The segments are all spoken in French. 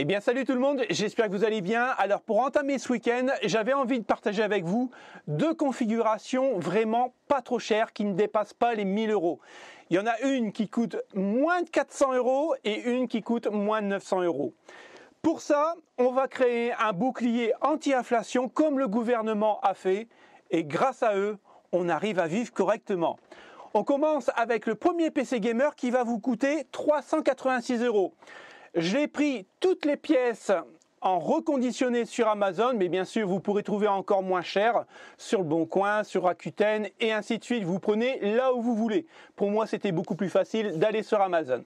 Eh bien salut tout le monde, j'espère que vous allez bien. Alors pour entamer ce week-end, j'avais envie de partager avec vous deux configurations vraiment pas trop chères qui ne dépassent pas les 1000 euros. Il y en a une qui coûte moins de 400 euros et une qui coûte moins de 900 euros. Pour ça, on va créer un bouclier anti-inflation comme le gouvernement a fait et grâce à eux, on arrive à vivre correctement. On commence avec le premier PC Gamer qui va vous coûter 386 euros. J'ai pris toutes les pièces en reconditionné sur Amazon, mais bien sûr vous pourrez trouver encore moins cher sur le Bon Coin, sur Rakuten et ainsi de suite. Vous prenez là où vous voulez. Pour moi, c'était beaucoup plus facile d'aller sur Amazon.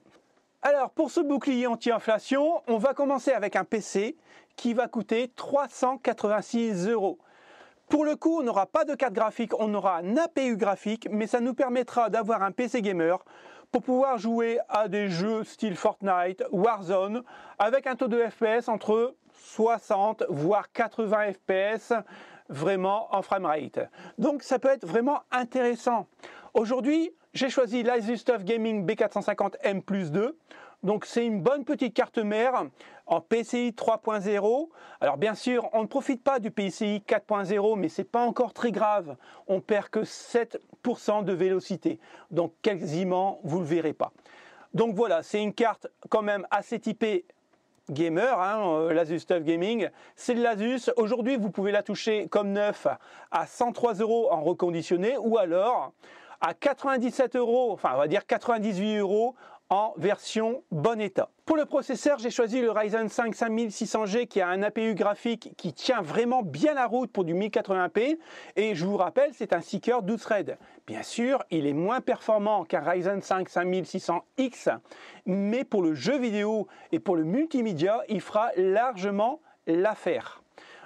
Alors pour ce bouclier anti-inflation, on va commencer avec un PC qui va coûter 386 euros. Pour le coup, on n'aura pas de carte graphique, on aura un APU graphique, mais ça nous permettra d'avoir un PC gamer pour pouvoir jouer à des jeux style Fortnite, Warzone, avec un taux de FPS entre 60 voire 80 FPS vraiment en rate. Donc ça peut être vraiment intéressant. Aujourd'hui, j'ai choisi l'Asus Gaming B450 M 2. Donc c'est une bonne petite carte mère en PCI 3.0. Alors bien sûr, on ne profite pas du PCI 4.0, mais c'est pas encore très grave. On perd que 7% de vélocité. Donc quasiment, vous ne le verrez pas. Donc voilà, c'est une carte quand même assez typée gamer, hein, euh, l'Asus Stuff Gaming. C'est de l'Asus. Aujourd'hui, vous pouvez la toucher comme neuf à 103 euros en reconditionné ou alors à 97 euros, enfin on va dire 98 euros version bon état. Pour le processeur, j'ai choisi le Ryzen 5 5600G qui a un APU graphique qui tient vraiment bien la route pour du 1080p et je vous rappelle, c'est un 6 cœurs 12 threads. Bien sûr, il est moins performant qu'un Ryzen 5 5600X, mais pour le jeu vidéo et pour le multimédia, il fera largement l'affaire.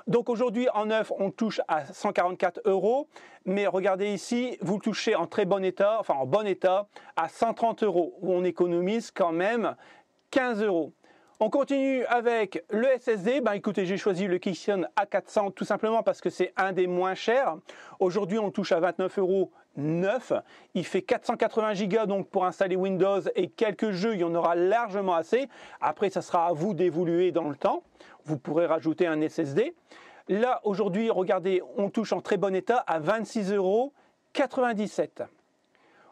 Donc aujourd'hui, en neuf, on touche à 144 euros. Mais regardez ici, vous le touchez en très bon état, enfin en bon état, à 130 euros, où on économise quand même 15 euros. On continue avec le SSD. Ben écoutez, j'ai choisi le Kixion A400 tout simplement parce que c'est un des moins chers. Aujourd'hui, on touche à 29 euros. Il fait 480 Go donc pour installer Windows et quelques jeux, il y en aura largement assez. Après, ça sera à vous d'évoluer dans le temps. Vous pourrez rajouter un SSD. Là, aujourd'hui, regardez, on touche en très bon état à 26,97 euros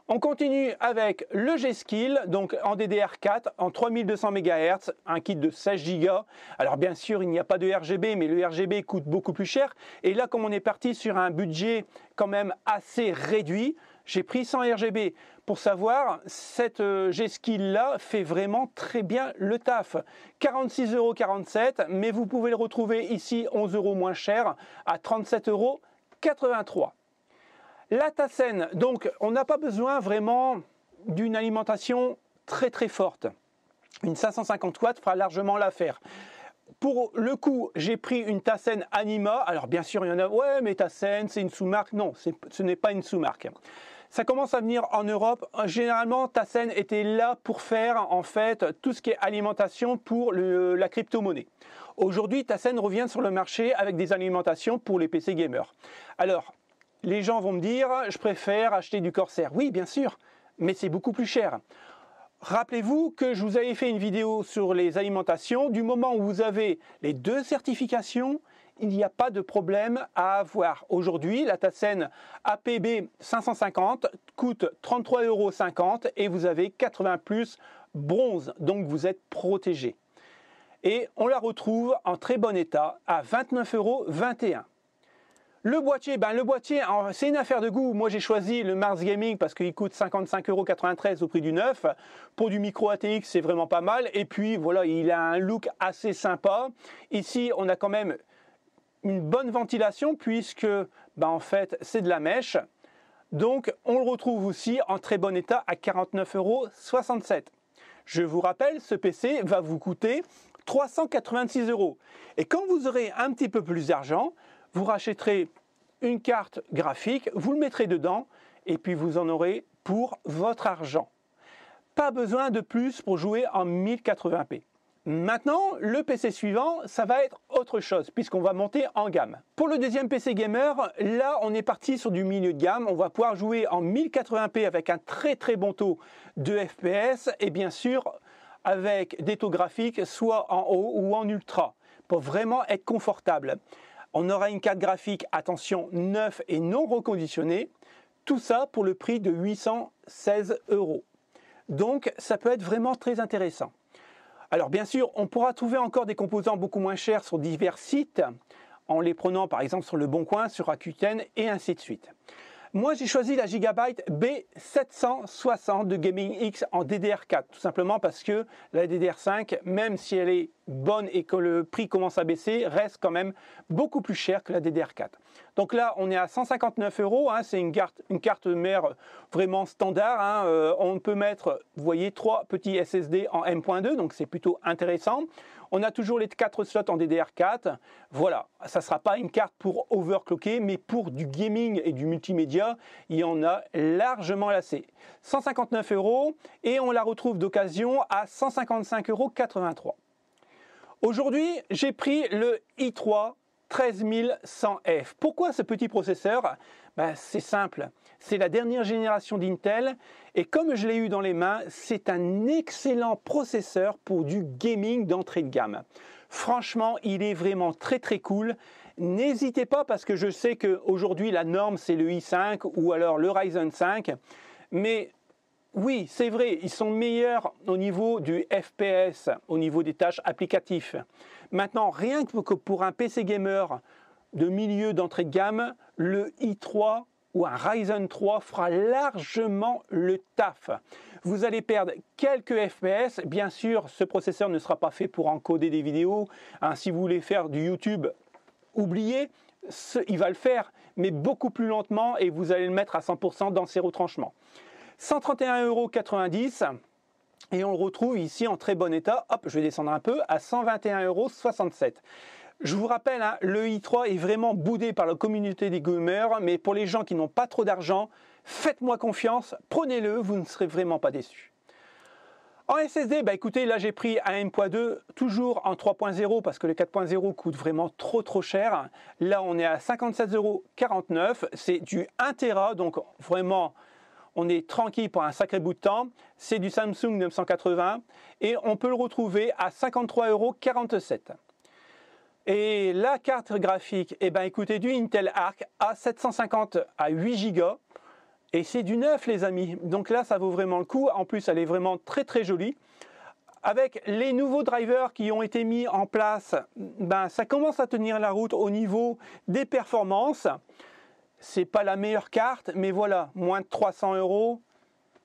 on continue avec le G-Skill, donc en DDR4, en 3200 MHz, un kit de 16 Go. Alors bien sûr, il n'y a pas de RGB, mais le RGB coûte beaucoup plus cher. Et là, comme on est parti sur un budget quand même assez réduit, j'ai pris 100 RGB. Pour savoir, cette euh, G-Skill-là fait vraiment très bien le taf. 46,47€, mais vous pouvez le retrouver ici 11 euros moins cher, à 37,83€. La Tassène, donc on n'a pas besoin vraiment d'une alimentation très très forte. Une 550 watts fera largement l'affaire. Pour le coup, j'ai pris une Tassène Anima. Alors bien sûr, il y en a, ouais, mais Tassène, c'est une sous-marque. Non, ce n'est pas une sous-marque. Ça commence à venir en Europe. Généralement, Tassène était là pour faire en fait tout ce qui est alimentation pour la crypto-monnaie. Aujourd'hui, Tassène revient sur le marché avec des alimentations pour les PC gamers. Alors, les gens vont me dire je préfère acheter du Corsair. Oui, bien sûr, mais c'est beaucoup plus cher. Rappelez-vous que je vous avais fait une vidéo sur les alimentations. Du moment où vous avez les deux certifications, il n'y a pas de problème à avoir. Aujourd'hui, la Tassen APB 550 coûte 33,50 euros et vous avez 80 plus bronze, donc vous êtes protégé. Et on la retrouve en très bon état à 29,21 euros. Le boîtier, ben, le boîtier, c'est une affaire de goût. Moi, j'ai choisi le Mars Gaming parce qu'il coûte 55,93€ au prix du neuf. Pour du micro ATX, c'est vraiment pas mal. Et puis, voilà, il a un look assez sympa. Ici, on a quand même une bonne ventilation puisque, ben, en fait, c'est de la mèche. Donc, on le retrouve aussi en très bon état à 49,67€. Je vous rappelle, ce PC va vous coûter 386 euros. Et quand vous aurez un petit peu plus d'argent, vous rachèterez une carte graphique, vous le mettrez dedans et puis vous en aurez pour votre argent. Pas besoin de plus pour jouer en 1080p. Maintenant, le PC suivant, ça va être autre chose puisqu'on va monter en gamme. Pour le deuxième PC gamer, là on est parti sur du milieu de gamme, on va pouvoir jouer en 1080p avec un très très bon taux de FPS et bien sûr avec des taux graphiques soit en haut ou en ultra pour vraiment être confortable. On aura une carte graphique, attention, neuf et non reconditionnée. Tout ça pour le prix de 816 euros. Donc ça peut être vraiment très intéressant. Alors bien sûr, on pourra trouver encore des composants beaucoup moins chers sur divers sites, en les prenant par exemple sur Le Bon Coin, sur Rakuten et ainsi de suite. Moi j'ai choisi la Gigabyte B760 de Gaming X en DDR4, tout simplement parce que la DDR5, même si elle est bonne et que le prix commence à baisser, reste quand même beaucoup plus cher que la DDR4. Donc là, on est à 159 euros. Hein, c'est une carte, une carte mère vraiment standard. Hein, euh, on peut mettre, vous voyez, trois petits SSD en M.2, donc c'est plutôt intéressant. On a toujours les quatre slots en DDR4. Voilà, ça ne sera pas une carte pour overclocker, mais pour du gaming et du multimédia, il y en a largement assez. 159 euros et on la retrouve d'occasion à 155,83 euros. Aujourd'hui, j'ai pris le i3 13100F. Pourquoi ce petit processeur ben, C'est simple, c'est la dernière génération d'Intel et comme je l'ai eu dans les mains, c'est un excellent processeur pour du gaming d'entrée de gamme. Franchement, il est vraiment très très cool. N'hésitez pas parce que je sais qu'aujourd'hui la norme c'est le i5 ou alors le Ryzen 5, mais oui, c'est vrai, ils sont meilleurs au niveau du FPS, au niveau des tâches applicatives. Maintenant, rien que pour un PC gamer de milieu d'entrée de gamme, le i3 ou un Ryzen 3 fera largement le taf. Vous allez perdre quelques FPS. Bien sûr, ce processeur ne sera pas fait pour encoder des vidéos. Hein, si vous voulez faire du YouTube, oubliez, il va le faire, mais beaucoup plus lentement et vous allez le mettre à 100% dans ses retranchements. 131,90 euros. Et on le retrouve ici en très bon état. Hop, je vais descendre un peu à 121,67 euros. Je vous rappelle, hein, le i3 est vraiment boudé par la communauté des gamers, mais pour les gens qui n'ont pas trop d'argent, faites-moi confiance, prenez-le, vous ne serez vraiment pas déçus. En SSD, bah écoutez, là j'ai pris un M.2 toujours en 3.0 parce que le 4.0 coûte vraiment trop trop cher. Là on est à 57,49€, c'est du 1 Tera, donc vraiment on est tranquille pour un sacré bout de temps. C'est du Samsung 980 et on peut le retrouver à 53,47 euros. Et la carte graphique, eh ben écoutez, du Intel Arc à 750 à 8 Go. Et c'est du neuf les amis. Donc là, ça vaut vraiment le coup. En plus, elle est vraiment très très jolie. Avec les nouveaux drivers qui ont été mis en place, ben, ça commence à tenir la route au niveau des performances c'est pas la meilleure carte, mais voilà, moins de 300 euros,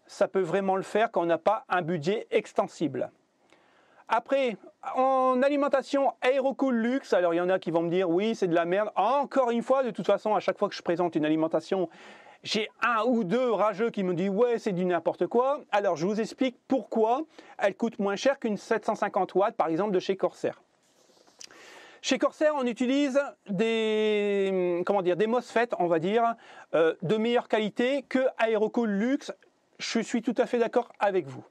ça peut vraiment le faire quand on n'a pas un budget extensible. Après, en alimentation AeroCool Luxe, alors il y en a qui vont me dire oui, c'est de la merde. Encore une fois, de toute façon, à chaque fois que je présente une alimentation, j'ai un ou deux rageux qui me disent ouais, c'est du n'importe quoi. Alors je vous explique pourquoi elle coûte moins cher qu'une 750 watts, par exemple, de chez Corsair. Chez Corsair, on utilise des, hum, comment dire, des MOSFET, on va dire, euh, de meilleure qualité que Aerocool Luxe. Je suis tout à fait d'accord avec vous.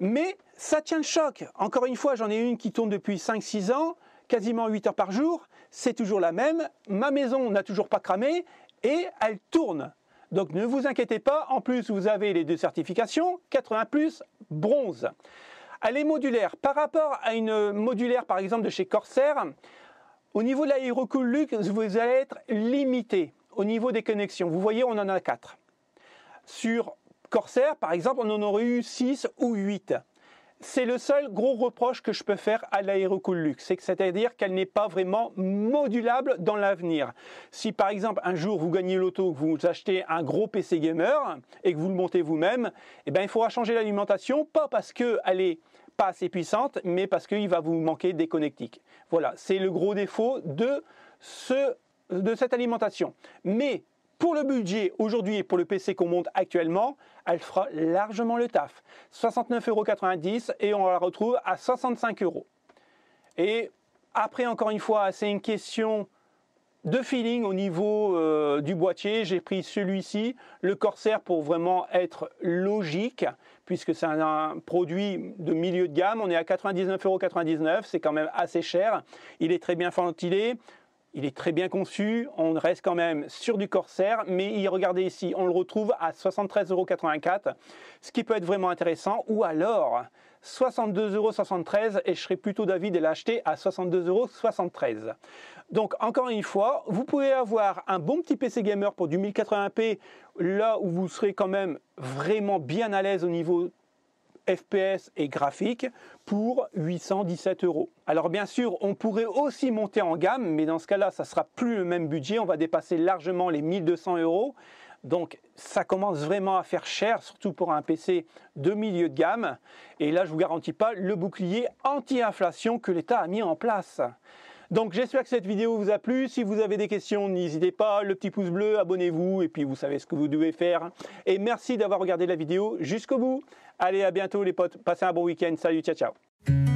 Mais ça tient le choc. Encore une fois, j'en ai une qui tourne depuis 5-6 ans, quasiment 8 heures par jour. C'est toujours la même. Ma maison n'a toujours pas cramé et elle tourne. Donc ne vous inquiétez pas. En plus, vous avez les deux certifications, 80 bronze. Elle est modulaire. Par rapport à une modulaire, par exemple, de chez Corsair, au niveau de l'aérocool vous allez être limité au niveau des connexions. Vous voyez, on en a 4. Sur Corsair, par exemple, on en aurait eu 6 ou 8. C'est le seul gros reproche que je peux faire à l'aérocool luxe, c'est-à-dire qu'elle n'est pas vraiment modulable dans l'avenir. Si par exemple un jour vous gagnez l'auto, que vous achetez un gros PC gamer et que vous le montez vous-même, eh ben, il faudra changer l'alimentation, pas parce qu'elle est pas assez puissante, mais parce qu'il va vous manquer des connectiques. Voilà, c'est le gros défaut de ce de cette alimentation. Mais pour le budget aujourd'hui et pour le PC qu'on monte actuellement, elle fera largement le taf. 69,90€ et on la retrouve à 65€. Et après, encore une fois, c'est une question de feeling au niveau euh, du boîtier. J'ai pris celui-ci, le Corsair, pour vraiment être logique, puisque c'est un, un, produit de milieu de gamme. On est à 99,99€, c'est quand même assez cher. Il est très bien ventilé. Il est très bien conçu, on reste quand même sur du Corsair, mais regardez ici, on le retrouve à 73,84€, ce qui peut être vraiment intéressant, ou alors 62,73€ et je serais plutôt d'avis de l'acheter à 62,73€. Donc encore une fois, vous pouvez avoir un bon petit PC gamer pour du 1080p, là où vous serez quand même vraiment bien à l'aise au niveau FPS et graphique pour 817 euros. Alors bien sûr, on pourrait aussi monter en gamme, mais dans ce cas-là, ça sera plus le même budget, on va dépasser largement les 1200 euros. Donc ça commence vraiment à faire cher, surtout pour un PC de milieu de gamme. Et là, je vous garantis pas le bouclier anti-inflation que l'État a mis en place. Donc j'espère que cette vidéo vous a plu. Si vous avez des questions, n'hésitez pas, le petit pouce bleu, abonnez-vous et puis vous savez ce que vous devez faire. Et merci d'avoir regardé la vidéo jusqu'au bout. Allez, à bientôt les potes. Passez un bon week-end. Salut, ciao, ciao.